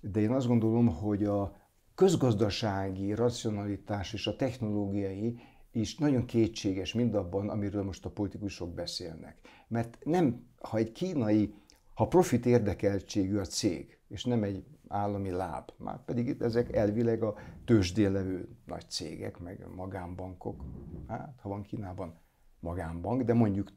de én azt gondolom, hogy a, közgazdasági racionalitás és a technológiai is nagyon kétséges mindabban, amiről most a politikusok beszélnek. Mert nem, ha egy kínai, ha profit érdekeltségű a cég, és nem egy állami láb, már pedig itt ezek elvileg a tőzsdén levő nagy cégek, meg magánbankok, hát ha van Kínában magánbank, de mondjuk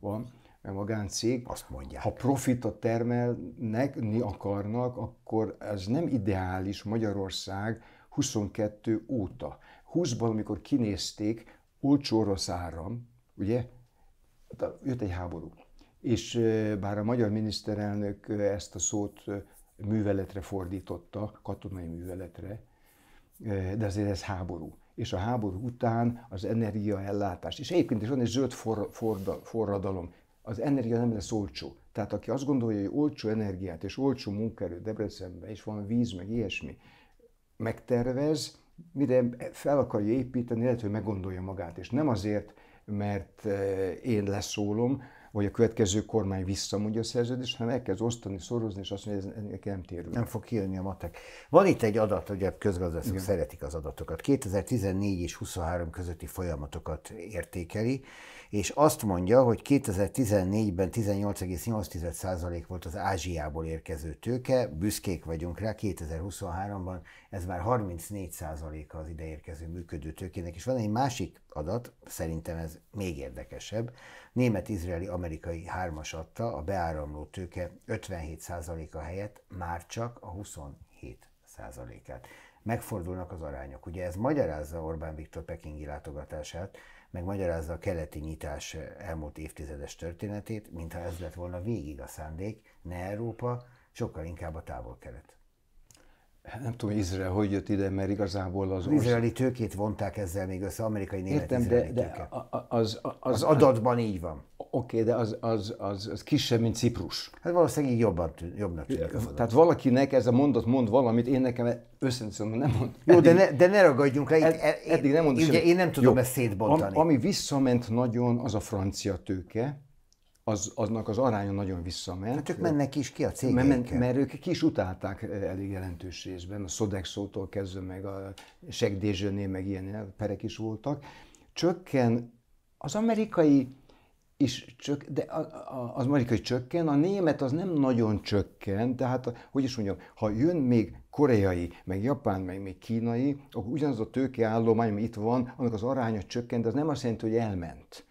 van, magáncég, Azt mondják. ha profitot termelni akarnak, akkor ez nem ideális Magyarország 22 óta. 20-ban, amikor kinézték, olcsó rossz áram, ugye, hát jött egy háború. És bár a magyar miniszterelnök ezt a szót műveletre fordította, katonai műveletre, de azért ez háború. És a háború után az energiaellátás, és egyébként is van egy zöld for, for, forradalom, az energia nem lesz olcsó. Tehát aki azt gondolja, hogy olcsó energiát és olcsó munkaerőt Debrecenben, és van víz, meg ilyesmi, megtervez, mire fel akarja építeni, lehet, hogy meggondolja magát. És nem azért, mert eh, én leszólom, vagy a következő kormány visszamondja a szerződést, hanem elkezd osztani, szorozni, és azt mondja, hogy ez ennek nem térül. Nem fog kijönni a matek. Van itt egy adat, ugye közgazdászok szeretik az adatokat. 2014 és 23 közötti folyamatokat értékeli, és azt mondja, hogy 2014-ben 18,8% volt az Ázsiából érkező tőke, büszkék vagyunk rá, 2023-ban ez már 34%-a az ideérkező működő tőkének, és van egy másik adat, szerintem ez még érdekesebb, német-izraeli-amerikai hármas adta, a beáramló tőke 57%-a helyett már csak a 27%-át megfordulnak az arányok. Ugye ez magyarázza Orbán Viktor pekingi látogatását, megmagyarázza a keleti nyitás elmúlt évtizedes történetét, mintha ez lett volna végig a szándék, ne Európa, sokkal inkább a távol-kelet. Hát nem tudom, Izrael hogy jött ide, mert igazából az... Az ország... izraeli tőkét vonták ezzel még össze, amerikai német Értem, de, de az, az, az, az, adatban így van. Oké, de az, az, az, az kisebb, mint Ciprus. Hát valószínűleg így jobban tűn, jobbnak tűnik az adat. Tehát valakinek ez a mondat mond valamit, én nekem őszintén nem mond. Jó, eddig, de, ne, de ne ragadjunk le. Ed, eddig nem mond, ugye én nem tudom Jó, ezt szétbontani. Am, ami visszament nagyon, az a francia tőke az, aznak az aránya nagyon visszament. Hát ők mennek is ki a cégeinkkel. Mert, mert ők ki is utálták eh, elég jelentős részben, a Sodexo-tól kezdve, meg a Segdézsőnél, meg ilyen perek is voltak. Csökken az amerikai is csök, de az amerikai csökken, a német az nem nagyon csökken, tehát, hogy is mondjam, ha jön még koreai, meg japán, meg még kínai, akkor ugyanaz a tőkeállomány, ami itt van, annak az aránya csökken, de az nem azt jelenti, hogy elment.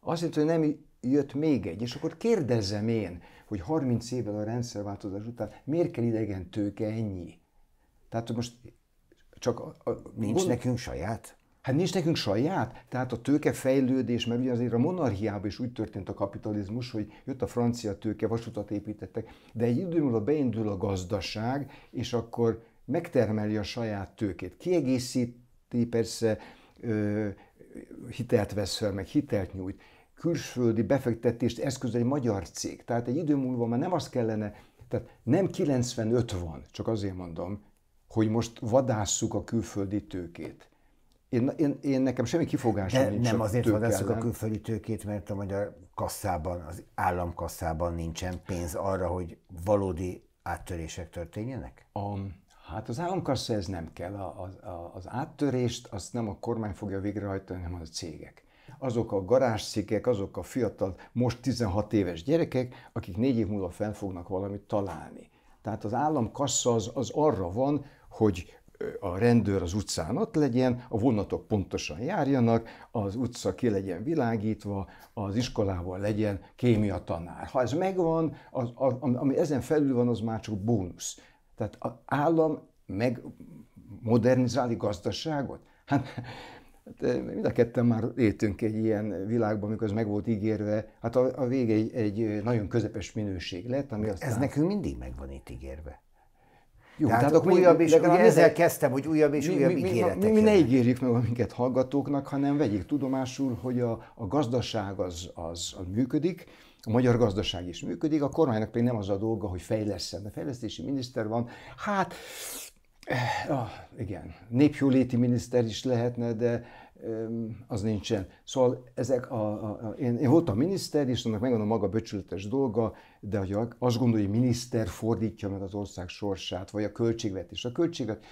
Azt jelenti, hogy nem jött még egy, és akkor kérdezem én, hogy 30 évvel a rendszerváltozás után miért kell idegen tőke ennyi? Tehát most csak... A, a, nincs gond... nekünk saját? Hát nincs nekünk saját, tehát a fejlődés, mert ugye azért a monarchiában is úgy történt a kapitalizmus, hogy jött a francia tőke, vasutat építettek, de egy idő múlva beindul a gazdaság, és akkor megtermeli a saját tőkét. Kiegészíti persze, ö, hitelt vesz fel, meg hitelt nyújt külföldi befektetést eszköz egy magyar cég. Tehát egy idő múlva már nem az kellene, tehát nem 95 van, csak azért mondom, hogy most vadásszuk a külföldi tőkét. Én, én, én nekem semmi kifogásom De nincs. Nem azért vadásszuk a külföldi tőkét, mert a magyar kasszában, az államkasszában nincsen pénz arra, hogy valódi áttörések történjenek? A, hát az államkassza ez nem kell. A, a, a, az áttörést azt nem a kormány fogja végrehajtani, hanem az a cégek azok a garázsszikek, azok a fiatal, most 16 éves gyerekek, akik négy év múlva fel fognak valamit találni. Tehát az államkassa az, az arra van, hogy a rendőr az utcán ott legyen, a vonatok pontosan járjanak, az utca ki legyen világítva, az iskolával legyen kémia tanár. Ha ez megvan, az, az, ami ezen felül van, az már csak bónusz. Tehát az állam meg modernizálni gazdaságot? Hát Hát eh, mind a ketten már éltünk egy ilyen világban, amikor ez meg volt ígérve. Hát a, a vége egy, egy nagyon közepes minőség lett, ami aztán... Ez nekünk mindig meg van itt ígérve. Jó, tehát, tehát akkor újabb és újabb, ezzel kezdtem, hogy újabb és mi, újabb mi, ígéretek. Mi, mi ne ígérjük meg minket hallgatóknak, hanem vegyék tudomásul, hogy a, a gazdaság az, az, az működik, a magyar gazdaság is működik, a kormánynak pedig nem az a dolga, hogy fejleszten. A fejlesztési miniszter van, hát Eh, ah, igen, népjóléti miniszter is lehetne, de az nincsen. Szóval ezek a, a, a én, én voltam miniszter, és annak megvan a maga böcsületes dolga, de hogy azt gondolja, hogy miniszter fordítja meg az ország sorsát, vagy a költségvetés. A költségvetés.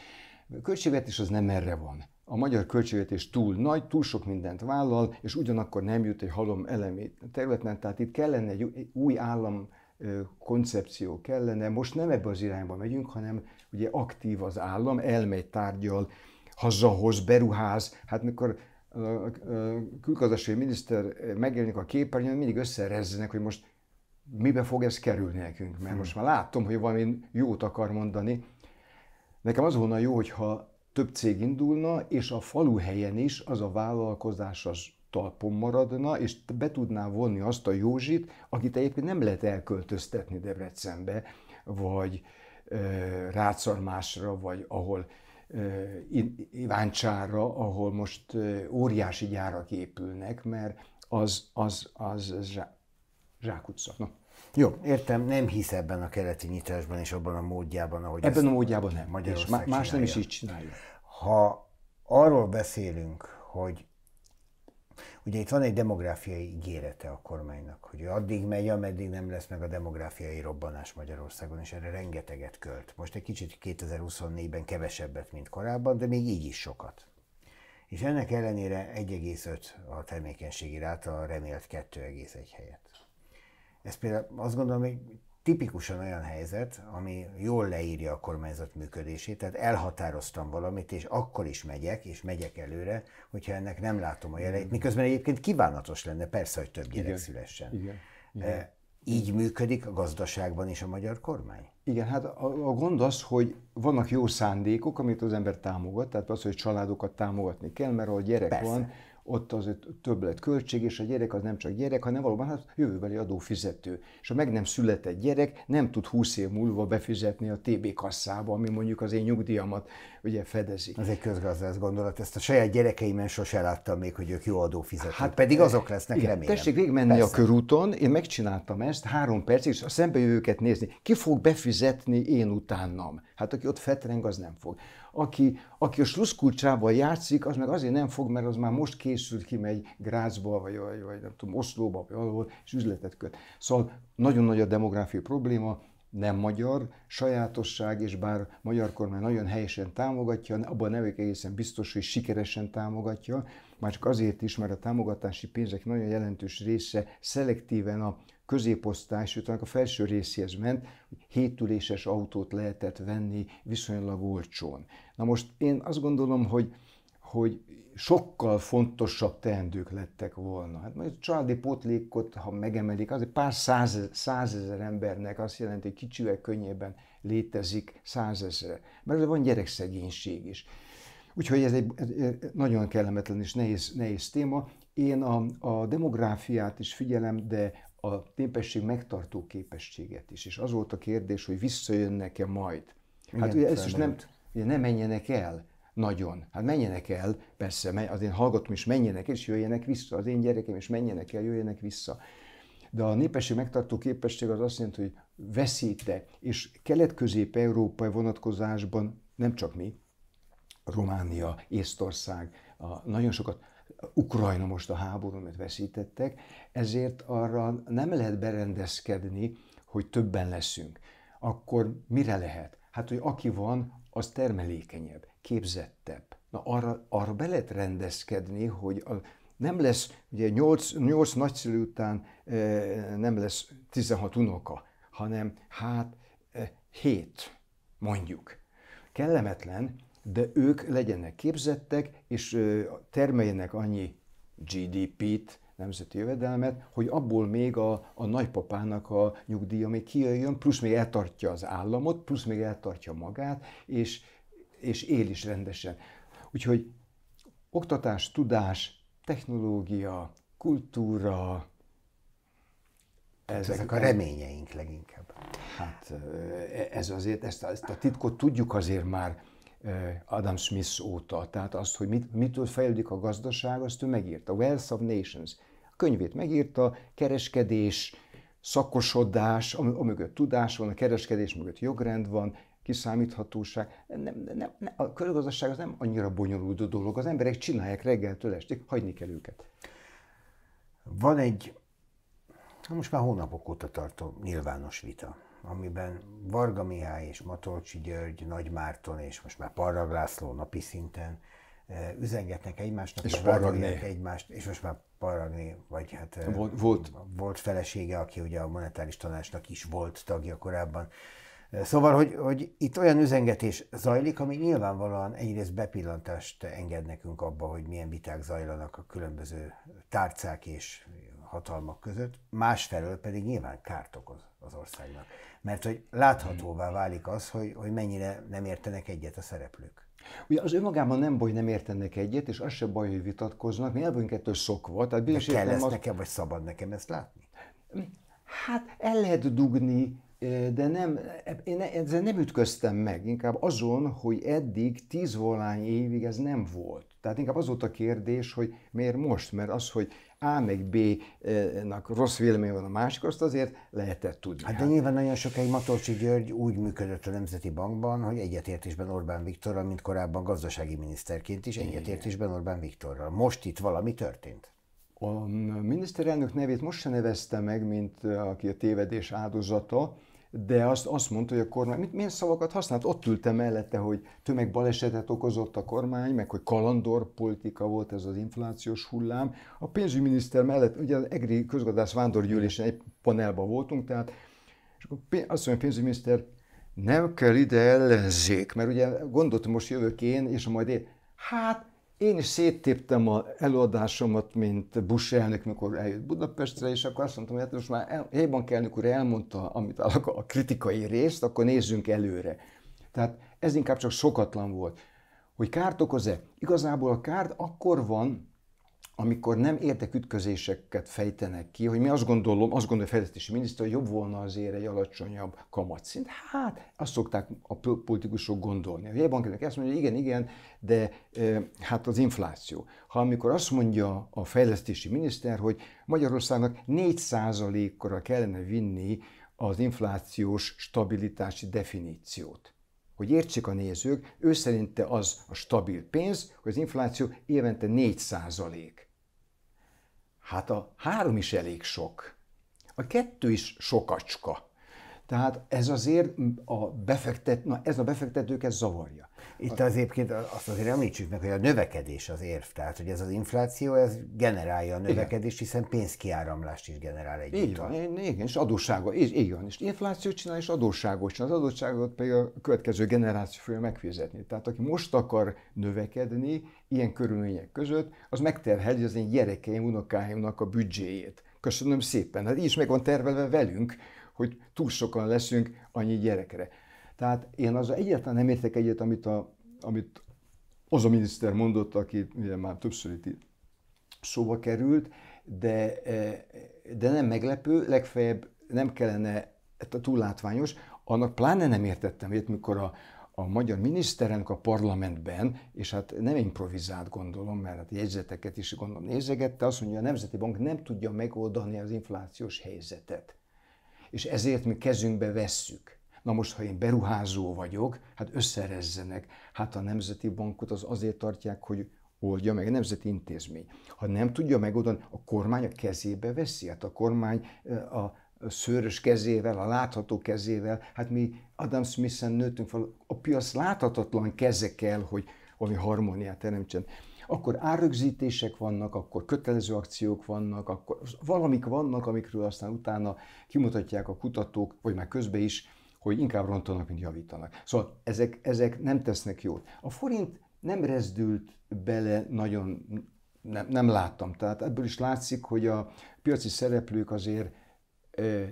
a költségvetés az nem erre van. A magyar költségvetés túl nagy, túl sok mindent vállal, és ugyanakkor nem jut egy halom elemét a területen, tehát itt kellene egy új állam koncepció kellene. Most nem ebbe az irányba megyünk, hanem ugye aktív az állam, elmegy tárgyal, hazahoz, beruház. Hát mikor a külgazdasági miniszter megjelenik a képernyőn, mindig összerezzenek, hogy most mibe fog ez kerülni nekünk, mert hmm. most már látom, hogy valami jót akar mondani. Nekem az volna jó, hogyha több cég indulna, és a falu helyen is az a vállalkozás, az talpon maradna, és be tudná vonni azt a Józsit, akit egyébként nem lehet elköltöztetni Debrecenbe, vagy e, Ráczarmásra, vagy ahol e, Iváncsára, ahol most e, óriási gyárak épülnek, mert az, az, az, az zsá, zsákutca. Na. Jó. Értem, nem hisz ebben a keleti nyitásban és abban a módjában, ahogy Ebben a módjában nem. Magyarország és más csinálja. nem is így csinálja. Ha arról beszélünk, hogy Ugye itt van egy demográfiai ígérete a kormánynak, hogy ő addig megy, ameddig nem lesz meg a demográfiai robbanás Magyarországon, és erre rengeteget költ. Most egy kicsit 2024-ben kevesebbet, mint korábban, de még így is sokat. És ennek ellenére 1,5 a termékenységi ráta, remélt 2,1 helyett. Ez például azt gondolom, hogy tipikusan olyan helyzet, ami jól leírja a kormányzat működését, tehát elhatároztam valamit, és akkor is megyek, és megyek előre, hogyha ennek nem látom a jeleit, miközben egyébként kívánatos lenne persze, hogy több gyerek Igen. szülessen. Igen. Eh, Igen. Így működik a gazdaságban is a magyar kormány? Igen, hát a, a gond az, hogy vannak jó szándékok, amit az ember támogat, tehát az, hogy családokat támogatni kell, mert ahol gyerek Persze. van, ott az lett költség, és a gyerek az nem csak gyerek, hanem valóban az jövőbeli adófizető. És a meg nem született gyerek nem tud 20 év múlva befizetni a TB kasszába, ami mondjuk az én nyugdíjamat ugye fedezi. Ez egy közgazdász gondolat, ezt a saját gyerekeimen sose láttam még, hogy ők jó adófizetők. Hát pedig azok lesznek, igen, remélem. Tessék végigmenni a körúton, én megcsináltam ezt, három percig, és a jövőket nézni. Ki fog befizetni én utánam? Hát aki ott fetreng, az nem fog aki, aki a sluszkulcsával játszik, az meg azért nem fog, mert az már most készült, kimegy Grázba, vagy, vagy, vagy nem tudom, Oszlóba, vagy valahol, és üzletet köt. Szóval nagyon nagy a demográfiai probléma, nem magyar sajátosság, és bár magyar kormány nagyon helyesen támogatja, abban nem egészen biztos, hogy sikeresen támogatja, már csak azért is, mert a támogatási pénzek nagyon jelentős része szelektíven a középosztály, sőt annak a felső részéhez ment, hogy hétüléses autót lehetett venni viszonylag olcsón. Na most én azt gondolom, hogy, hogy sokkal fontosabb teendők lettek volna. Hát majd a családi pótlékot, ha megemelik, az egy pár száz, százezer embernek azt jelenti, hogy kicsivel könnyebben létezik százezer. Mert van gyerekszegénység is. Úgyhogy ez egy nagyon kellemetlen és nehéz, nehéz téma. Én a, a demográfiát is figyelem, de a népesség megtartó képességet is. És az volt a kérdés, hogy visszajönnek-e majd. Hát Igen, ugye ezt is nem, ugye ne menjenek el nagyon. Hát menjenek el, persze, az én hallgatom is menjenek, és jöjjenek vissza. Az én gyerekem is menjenek el, jöjjenek vissza. De a népesség megtartó képesség az azt jelenti, hogy veszíte, és kelet-közép-európai vonatkozásban nem csak mi, Románia, Észtország, a, nagyon sokat Ukrajna most a háború, mert veszítettek, ezért arra nem lehet berendezkedni, hogy többen leszünk. Akkor mire lehet? Hát, hogy aki van, az termelékenyebb, képzettebb. Na, arra, arra be lehet rendezkedni, hogy a, nem lesz, ugye 8, 8 nagyszülő után e, nem lesz 16 unoka, hanem hát e, 7, mondjuk. Kellemetlen, de ők legyenek képzettek, és termeljenek annyi GDP-t, nemzeti jövedelmet, hogy abból még a, a nagypapának a nyugdíja még kijöjjön, plusz még eltartja az államot, plusz még eltartja magát, és, és él is rendesen. Úgyhogy oktatás, tudás, technológia, kultúra, hát ezek, ezek a reményeink leginkább. Hát e- ez azért, ezt a, ezt a titkot tudjuk azért már Adam Smith óta. Tehát azt, hogy mit, mitől fejlődik a gazdaság, azt ő megírta. Wealth of Nations. A könyvét megírta, kereskedés, szakosodás, a mögött tudás van, a kereskedés mögött jogrend van, kiszámíthatóság. Nem, nem, nem, a körgazdaság az nem annyira bonyolult a dolog, az emberek csinálják reggeltől estig, hagyni kell őket. Van egy, hát most már hónapok óta tartó nyilvános vita amiben Varga Mihály és Matolcsi György, Nagy Márton és most már Parrag László napi szinten eh, üzengetnek egymásnak, és egymást, és most már paragné, vagy hát eh, volt, volt. volt felesége, aki ugye a monetáris tanácsnak is volt tagja korábban. Eh, szóval, hogy, hogy itt olyan üzengetés zajlik, ami nyilvánvalóan egyrészt bepillantást enged nekünk abba, hogy milyen viták zajlanak a különböző tárcák és hatalmak között, másfelől pedig nyilván kárt okoz az országnak. Mert hogy láthatóvá válik az, hogy, hogy mennyire nem értenek egyet a szereplők. Ugye az önmagában nem baj, hogy nem értenek egyet, és az se baj, hogy vitatkoznak, mi el vagyunk ettől szokva. Tehát De kell ez az... nekem, vagy szabad nekem ezt látni? Hát el lehet dugni de nem, én ezzel nem ütköztem meg, inkább azon, hogy eddig tíz volány évig ez nem volt. Tehát inkább az volt a kérdés, hogy miért most, mert az, hogy A meg B-nak rossz vélemény van a másik, azt azért lehetett tudni. Hát de hát- nyilván nagyon sokáig Matolcsi György úgy működött a Nemzeti Bankban, hogy egyetértésben Orbán Viktorral, mint korábban gazdasági miniszterként is, egyetértésben Orbán Viktorral. Most itt valami történt. A miniszterelnök nevét most se nevezte meg, mint aki a tévedés áldozata, de azt, azt mondta, hogy a kormány, mit, milyen szavakat használt? Ott ültem mellette, hogy balesetet okozott a kormány, meg hogy politika volt ez az inflációs hullám. A pénzügyminiszter mellett, ugye az EGRI közgazdász vándorgyűlésen egy panelban voltunk, tehát és akkor azt mondja a pénzügyminiszter, nem kell ide ellenzék, mert ugye gondoltam most jövök én, és majd én, hát én is széttéptem az előadásomat, mint Bush elnök, mikor eljött Budapestre, és akkor azt mondtam, hogy hát most már el, kell, amikor elmondta, amit a kritikai részt, akkor nézzünk előre. Tehát ez inkább csak sokatlan volt. Hogy kárt okoz-e? Igazából a kárt akkor van, amikor nem érdekütközéseket fejtenek ki, hogy mi azt gondolom, azt gondolja a fejlesztési miniszter, hogy jobb volna azért egy alacsonyabb kamatszint. Hát, azt szokták a politikusok gondolni. A jegybankernek azt mondja, hogy igen, igen, de e, hát az infláció. Ha amikor azt mondja a fejlesztési miniszter, hogy Magyarországnak 4 kora kellene vinni az inflációs stabilitási definíciót hogy értsék a nézők, ő szerinte az a stabil pénz, hogy az infláció évente 4 százalék. Hát a három is elég sok. A kettő is sokacska. Tehát ez azért a befektet, na ez a befektetőket zavarja. Itt az egyébként azt azért említsük meg, hogy a növekedés az érv, tehát hogy ez az infláció, ez generálja a növekedést, hiszen pénzkiáramlást is generál egy Így van, igen, és adósságot, és így van, és inflációt csinál, és adósságot csinál, az adósságot pedig a következő generáció fogja megfizetni. Tehát aki most akar növekedni ilyen körülmények között, az megterhelje az én gyerekeim, unokáimnak a büdzséjét. Köszönöm szépen, hát így is meg van tervelve velünk, hogy túl sokan leszünk annyi gyerekre. Tehát én az egyetlen nem értek egyet, amit, a, amit az a miniszter mondott, aki ugye már többször itt szóba került, de, e, de nem meglepő, legfeljebb nem kellene, a túllátványos, annak pláne nem értettem, hogy mikor a, a magyar miniszterelnök a parlamentben, és hát nem improvizált gondolom, mert hát jegyzeteket is gondolom nézegette, azt mondja, a Nemzeti Bank nem tudja megoldani az inflációs helyzetet. És ezért mi kezünkbe vesszük. Na most, ha én beruházó vagyok, hát összerezzenek. Hát a Nemzeti Bankot az azért tartják, hogy oldja meg a nemzeti intézmény. Ha nem tudja megoldani, a kormány a kezébe veszi, hát a kormány eh, a szőrös kezével, a látható kezével, hát mi Adam Smith-en nőttünk fel, a piac láthatatlan keze kell, hogy valami harmóniát teremtsen. Akkor árrögzítések vannak, akkor kötelező akciók vannak, akkor valamik vannak, amikről aztán utána kimutatják a kutatók, vagy már közben is, hogy inkább rontanak, mint javítanak. Szóval ezek, ezek nem tesznek jót. A forint nem rezdült bele nagyon, nem, nem láttam. Tehát ebből is látszik, hogy a piaci szereplők azért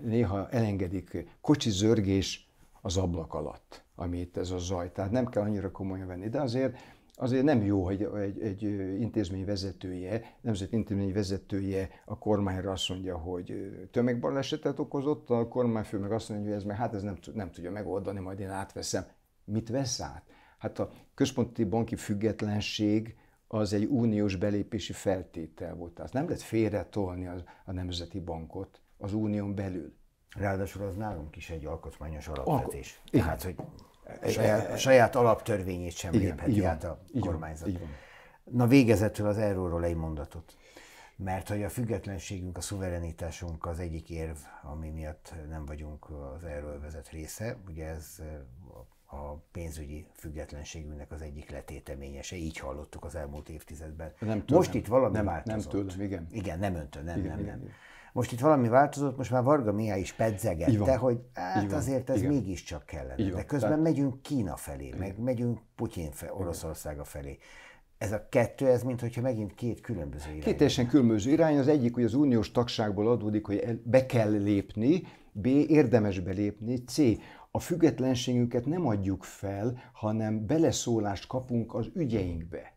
néha elengedik kocsi zörgés az ablak alatt, amit ez a zaj. Tehát nem kell annyira komolyan venni. De azért azért nem jó, hogy egy, egy intézmény vezetője, nemzeti intézmény vezetője a kormányra azt mondja, hogy tömegbalesetet okozott, a kormányfő meg azt mondja, hogy ez meg, hát ez nem, nem tudja megoldani, majd én átveszem. Mit vesz át? Hát a központi banki függetlenség az egy uniós belépési feltétel volt. Tehát nem lehet félretolni az, a nemzeti bankot az unión belül. Ráadásul az nálunk is egy alkotmányos alapvetés. Ak- Tehát, hogy E, e, saját, a saját alaptörvényét sem igen, lépheti van, át a kormányzat. Így van, így van. Na végezetül az erről egy mondatot. Mert hogy a függetlenségünk, a szuverenitásunk az egyik érv, ami miatt nem vagyunk az vezet része. Ugye ez e, a pénzügyi függetlenségünknek az egyik letéteményese. Így hallottuk az elmúlt évtizedben. Nem tőlem. Most itt valami nem, változott. Nem tőlem, igen. Igen, nem öntön, nem, igen, nem, igen, nem. Igen. Most itt valami változott, most már Varga Mihály is pedzegette, hogy hát azért ez Igen. mégiscsak kellene. Igen. De közben Tehát... megyünk Kína felé, Igen. meg megyünk Putyin fe, Oroszországa felé. Ez a kettő, ez mint hogyha megint két különböző irány. Két teljesen különböző irány. Az egyik, hogy az uniós tagságból adódik, hogy el, be kell lépni, B. érdemes belépni, C. A függetlenségünket nem adjuk fel, hanem beleszólást kapunk az ügyeinkbe.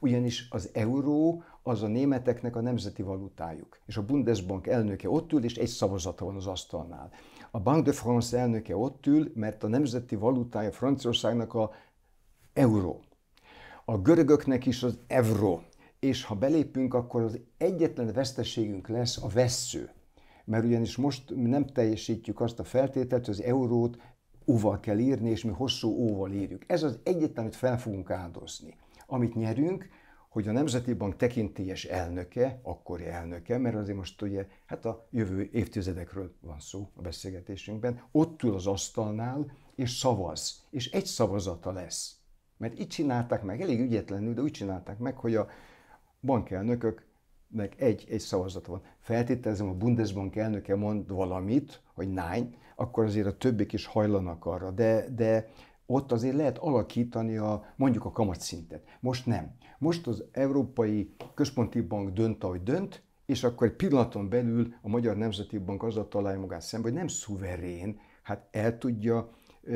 Ugyanis az euró az a németeknek a nemzeti valutájuk. És a Bundesbank elnöke ott ül, és egy szavazata van az asztalnál. A Bank de France elnöke ott ül, mert a nemzeti valutája Franciaországnak a euró. A görögöknek is az euró. És ha belépünk, akkor az egyetlen veszteségünk lesz a vesző. Mert ugyanis most nem teljesítjük azt a feltételt, hogy az eurót óval kell írni, és mi hosszú óval írjuk. Ez az egyetlen, amit fel fogunk áldozni. Amit nyerünk, hogy a Nemzeti Bank tekintélyes elnöke, akkori elnöke, mert azért most ugye hát a jövő évtizedekről van szó a beszélgetésünkben, ott ül az asztalnál, és szavaz, és egy szavazata lesz. Mert így csinálták meg, elég ügyetlenül, de úgy csinálták meg, hogy a bankelnököknek egy, egy szavazata van. Feltételezem, a Bundesbank elnöke mond valamit, hogy nein, akkor azért a többiek is hajlanak arra, de, de ott azért lehet alakítani a, mondjuk a kamatszintet. Most nem. Most az Európai Központi Bank dönt, ahogy dönt, és akkor egy pillanaton belül a Magyar Nemzeti Bank azzal találja magát szemben, hogy nem szuverén, hát el tudja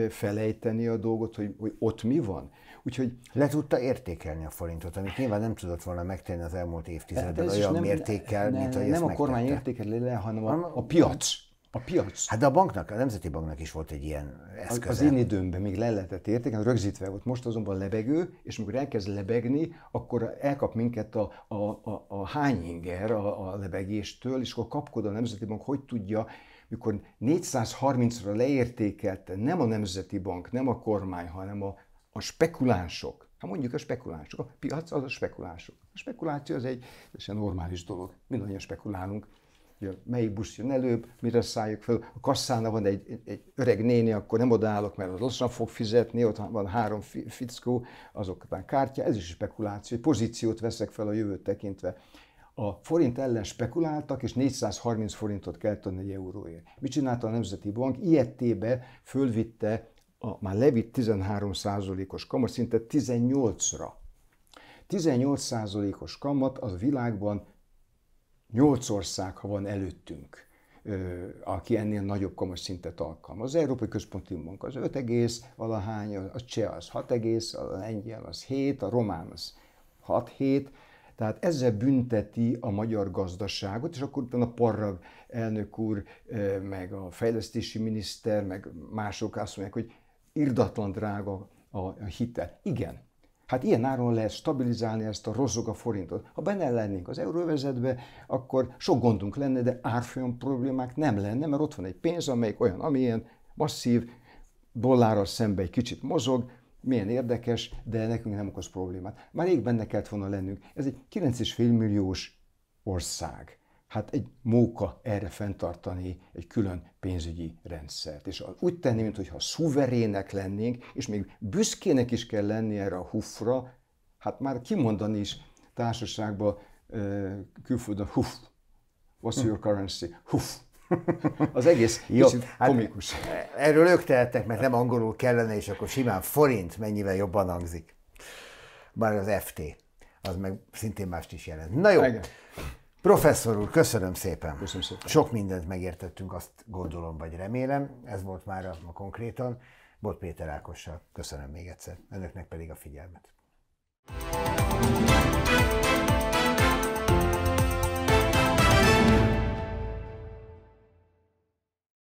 felejteni a dolgot, hogy, hogy ott mi van. Úgyhogy le tudta értékelni a forintot, amit nyilván nem tudott volna megtenni az elmúlt évtizedben hát olyan nem, mértékkel, ne, mint ahogy Nem ezt a kormány értékeli le, hanem a, a piac. A piac? Hát de a banknak, a Nemzeti Banknak is volt egy ilyen eszköz. Az én időmben még le lehetett értéken, rögzítve volt. Most azonban lebegő, és amikor elkezd lebegni, akkor elkap minket a, a, a, a hányinger a, a lebegéstől, és akkor kapkod a Nemzeti Bank, hogy tudja, mikor 430-ra leértékelte nem a Nemzeti Bank, nem a kormány, hanem a, a spekulánsok, ha hát mondjuk a spekulánsok, a piac az a spekulánsok. A spekuláció az egy teljesen normális dolog, mindannyian spekulálunk hogy melyik busz jön előbb, mire szálljuk fel, A kasszána van egy, egy öreg néni, akkor nem odaállok, mert az lassan fog fizetni, ott van három fickó, azok után kártya, ez is spekuláció, egy pozíciót veszek fel a jövőt tekintve. A forint ellen spekuláltak, és 430 forintot kellett adni egy euróért. Mit csinálta a Nemzeti Bank? Ilyettébe fölvitte, a, már levitt 13 os kamat, szinte 18-ra. 18 os kamat az világban nyolc ország, ha van előttünk, aki ennél nagyobb kamas szintet alkalmaz. Az Európai Központi Bank az 5 egész, valahány, a cseh az 6 egész, a lengyel az 7, a román az 6-7, tehát ezzel bünteti a magyar gazdaságot, és akkor utána Parrag elnök úr, meg a fejlesztési miniszter, meg mások azt mondják, hogy irdatlan drága a hitel. Igen, Hát ilyen áron lehet stabilizálni ezt a rozzog a forintot. Ha benne lennénk az euróvezetbe, akkor sok gondunk lenne, de árfolyam problémák nem lenne, mert ott van egy pénz, amelyik olyan, amilyen masszív, dollárra szembe egy kicsit mozog, milyen érdekes, de nekünk nem okoz problémát. Már rég benne kellett volna lennünk. Ez egy 9,5 milliós ország hát egy móka erre fenntartani egy külön pénzügyi rendszert. És úgy tenni, mintha szuverének lennénk, és még büszkének is kell lenni erre a huffra, hát már kimondani is társaságban külföldön huff, what's your currency, huff. [LAUGHS] Az egész Jó, hát komikus. erről ők tehetnek, mert nem angolul kellene, és akkor simán forint mennyivel jobban hangzik. Már az FT, az meg szintén mást is jelent. Na jó, Igen. Professzor úr, köszönöm szépen. Köszönöm szépen. Sok mindent megértettünk, azt gondolom, vagy remélem. Ez volt már a, a konkrétan. Bot Péter Ákossal köszönöm még egyszer. Önöknek pedig a figyelmet. thank you